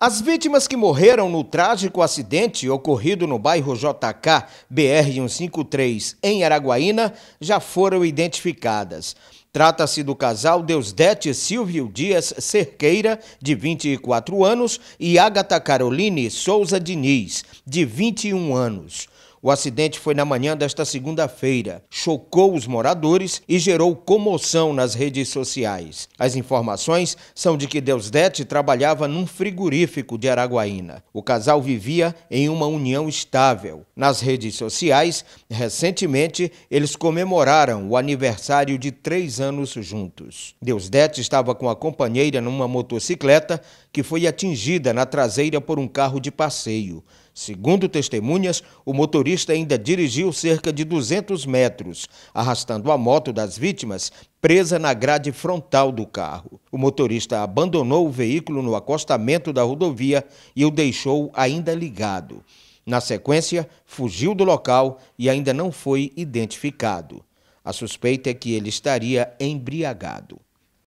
As vítimas que morreram no trágico acidente ocorrido no bairro JK BR-153 em Araguaína já foram identificadas. Trata-se do casal Deusdete Silvio Dias Cerqueira, de 24 anos, e Agatha Caroline Souza Diniz, de 21 anos. O acidente foi na manhã desta segunda-feira, chocou os moradores e gerou comoção nas redes sociais. As informações são de que Deusdete trabalhava num frigorífico de Araguaína. O casal vivia em uma união estável. Nas redes sociais, recentemente, eles comemoraram o aniversário de três anos juntos. Deusdete estava com a companheira numa motocicleta que foi atingida na traseira por um carro de passeio. Segundo testemunhas, o motorista ainda dirigiu cerca de 200 metros, arrastando a moto das vítimas presa na grade frontal do carro. O motorista abandonou o veículo no acostamento da rodovia e o deixou ainda ligado. Na sequência, fugiu do local e ainda não foi identificado. A suspeita é que ele estaria embriagado.